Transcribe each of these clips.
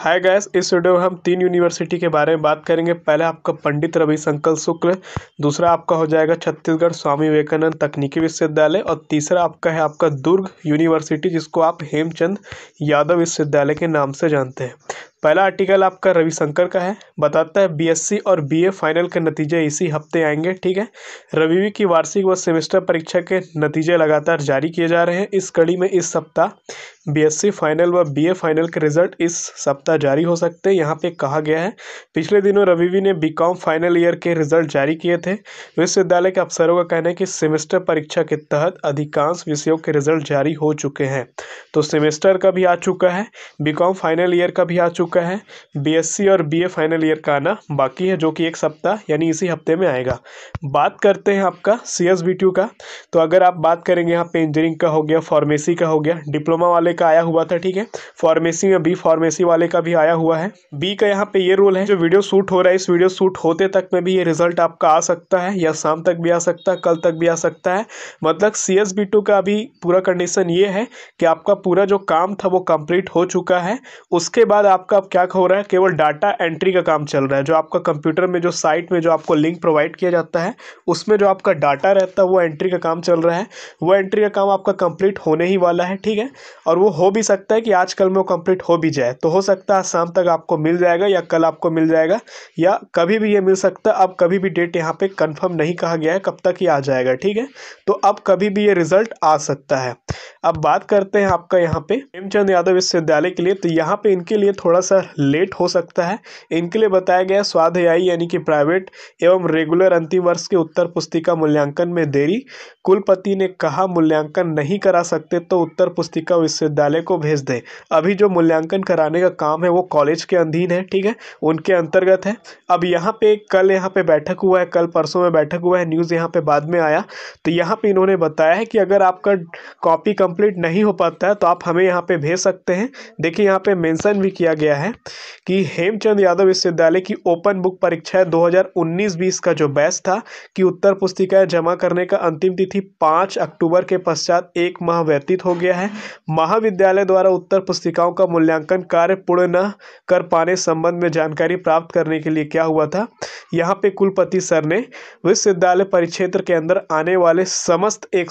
hi guys इस video में हम तीन यूनिवर्सिटी के बारे में बात करेंगे पहले आपका पंडित रविशंकर शुक्ल दूसरा आपका हो जाएगा छत्तीसगढ़ स्वामी विवेकानंद तकनीकी विश्वविद्यालय और तीसरा आपका है आपका दुर्ग यूनिवर्सिटी जिसको आप हेमचंद यादव विश्वविद्यालय के नाम से जानते हैं पहला आर्टिकल आपका रविशंकर का है बताता है बीएससी और बीए फाइनल के नतीजे इसी हफ्ते आएंगे ठीक है रविवी की वार्षिक व वा सेमेस्टर परीक्षा के नतीजे लगातार जारी किए जा रहे हैं इस कड़ी में इस सप्ताह बीएससी फाइनल व बीए फाइनल के रिजल्ट इस सप्ताह जारी हो सकते हैं यहाँ पे कहा गया है पिछले दिनों रविवी ने बीकॉम फाइनल ईयर के रिजल्ट जारी किए थे विश्वविद्यालय के अफसरों का कहना है कि सेमेस्टर परीक्षा के तहत अधिकांश विषयों के रिजल्ट जारी हो चुके हैं तो सेमेस्टर का भी आ चुका है बी कॉम फाइनल ईयर का भी आ चुका है बी एस सी और बी ए फाइनल ईयर का आना बाकी है जो कि एक सप्ताह यानी इसी हफ्ते में आएगा बात करते हैं आपका सी एस बी टू का तो अगर आप बात करेंगे यहाँ पे इंजीनियरिंग का हो गया फार्मेसी का हो गया डिप्लोमा वाले का आया हुआ था ठीक है फार्मेसी में बी फार्मेसी वाले का भी आया हुआ है बी का यहाँ पे ये रोल है जो वीडियो शूट हो रहा है इस वीडियो शूट होते तक में भी ये रिजल्ट आपका आ सकता है या शाम तक भी आ सकता है कल तक भी आ सकता है मतलब सी एस बी टू का अभी पूरा कंडीशन ये है कि आपका पूरा जो काम था वो कंप्लीट हो चुका है उसके बाद आपका अब क्या हो रहा है केवल डाटा एंट्री का काम चल रहा है जो आपका कंप्यूटर में जो साइट में जो आपको लिंक प्रोवाइड किया जाता है उसमें जो आपका डाटा रहता है वो एंट्री का काम चल रहा है वो एंट्री का काम आपका कंप्लीट होने ही वाला है ठीक है और वो हो भी सकता है कि आजकल में वो कंप्लीट हो भी जाए तो हो सकता है शाम तक आपको मिल जाएगा या कल आपको मिल जाएगा या कभी भी ये मिल सकता है अब कभी भी डेट यहाँ पर कंफर्म नहीं कहा गया है कब तक ये आ जाएगा ठीक है तो अब कभी भी ये रिजल्ट आ सकता है अब बात करते हैं आपका यहाँ पे हेमचंद यादव विश्वविद्यालय के लिए तो यहाँ पे इनके लिए थोड़ा सा लेट हो सकता है इनके लिए बताया गया स्वाध्यायी यानी कि प्राइवेट एवं रेगुलर अंतिम वर्ष के उत्तर पुस्तिका मूल्यांकन में देरी कुलपति ने कहा मूल्यांकन नहीं करा सकते तो उत्तर पुस्तिका विश्वविद्यालय को भेज दें अभी जो मूल्यांकन कराने का काम है वो कॉलेज के अधीन है ठीक है उनके अंतर्गत है अब यहाँ पे कल यहाँ पे बैठक हुआ है कल परसों में बैठक हुआ है न्यूज़ यहाँ पे बाद में आया तो यहाँ पे इन्होंने बताया है कि अगर आपका कॉपी कंप्लीट नहीं हो पाता है तो आप हमें यहाँ पे भेज सकते हैं देखिए यहाँ पे मेंशन भी किया गया है कि हेमचंद यादव विश्वविद्यालय की ओपन बुक परीक्षा 2019-20 का जो बैच था कि उत्तर पुस्तिकाएँ जमा करने का अंतिम तिथि 5 अक्टूबर के पश्चात एक माह व्यतीत हो गया है महाविद्यालय द्वारा उत्तर पुस्तिकाओं का मूल्यांकन कार्य पूर्ण न कर पाने संबंध में जानकारी प्राप्त करने के लिए क्या हुआ था यहाँ पे कुलपति सर ने विश्वविद्यालय परिक्षेत्र के अंदर आने वाले समस्त एक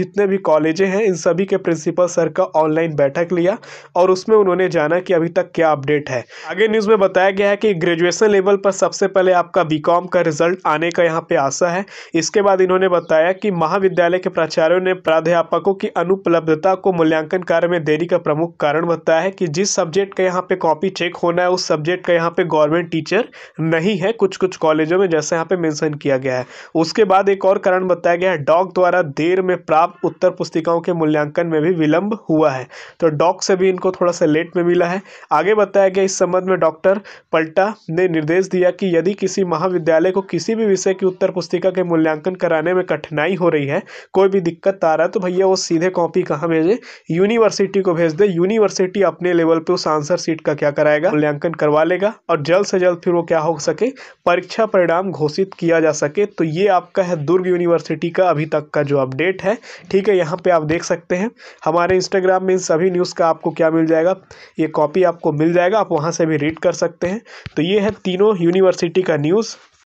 जितने भी कॉलेजें हैं हैं इन सभी के प्रिंसिपल सर का ऑनलाइन बैठक लिया और उसमें उन्होंने जाना कि अभी तक क्या अपडेट है आगे न्यूज़ में बताया गया है कि ग्रेजुएशन लेवल पर सबसे पहले आपका बी का रिजल्ट आने का यहाँ पे आशा है इसके बाद इन्होंने बताया कि महाविद्यालय के प्राचार्यों ने प्राध्यापकों की अनुपलब्धता को मूल्यांकन कार्य में देरी का प्रमुख कारण बताया है कि जिस सब्जेक्ट का यहाँ पे कॉपी चेक होना है उस सब्जेक्ट का यहाँ पे गवर्नमेंट टीचर नहीं है कुछ कुछ कॉलेजों में जैसे यहाँ पे मेंशन किया गया है उसके बाद एक और कारण बताया गया है डॉग द्वारा देर में प्राप्त उत्तर पुस्तिकाओं के के मूल्यांकन में भी विलंब हुआ है तो डॉक से भी इनको थोड़ा सा लेट में मिला है आगे बताया गया इस संबंध में डॉक्टर पल्टा ने निर्देश दिया कि यदि किसी महाविद्यालय को किसी भी विषय की उत्तर पुस्तिका के मूल्यांकन कराने में कठिनाई हो रही है कोई भी दिक्कत आ रहा है तो भैया वो सीधे कॉपी कहाँ भेजे यूनिवर्सिटी को भेज दे यूनिवर्सिटी अपने लेवल पर उस आंसर सीट का क्या कराएगा मूल्यांकन करवा लेगा और जल्द से जल्द फिर वो क्या हो सके परीक्षा परिणाम घोषित किया जा सके तो ये आपका है दुर्ग यूनिवर्सिटी का अभी तक का जो अपडेट है ठीक है यहाँ पे आप देख देख सकते हैं हमारे इंस्टाग्राम में इन सभी न्यूज़ का आपको क्या मिल जाएगा ये कॉपी आपको मिल जाएगा आप वहाँ से भी रीड कर सकते हैं तो ये है तीनों यूनिवर्सिटी का न्यूज़